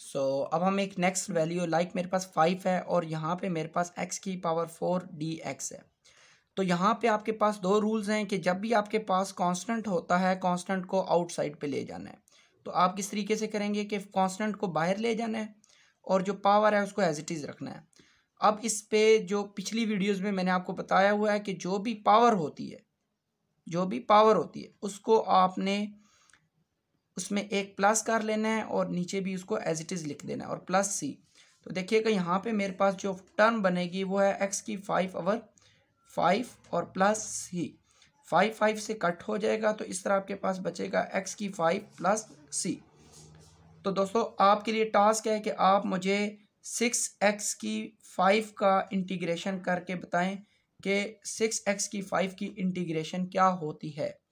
सो so, अब हम एक नेक्स्ट वैल्यू लाइक मेरे पास फाइव है और यहाँ पे मेरे पास एक्स की पावर फोर डी एक्स है तो यहाँ पे आपके पास दो रूल्स हैं कि जब भी आपके पास कांस्टेंट होता है कांस्टेंट को आउटसाइड पे ले जाना है तो आप किस तरीके से करेंगे कि कांस्टेंट को बाहर ले जाना है और जो पावर है उसको एज इट इज़ रखना है अब इस पर जो पिछली वीडियोज़ में मैंने आपको बताया हुआ है कि जो भी पावर होती है जो भी पावर होती है उसको आपने उसमें एक प्लस कर लेना है और नीचे भी उसको एज इट इज़ लिख देना है और प्लस सी तो देखिएगा यहाँ पे मेरे पास जो टर्म बनेगी वो है एक्स की फाइव अवर फाइव और प्लस सी फाइव फाइव से कट हो जाएगा तो इस तरह आपके पास बचेगा एक्स की फाइव प्लस सी तो दोस्तों आपके लिए टास्क है कि आप मुझे सिक्स एक्स की फाइव का इंटीग्रेशन करके बताएं कि सिक्स एक्स की फाइव की इंटीग्रेशन क्या होती है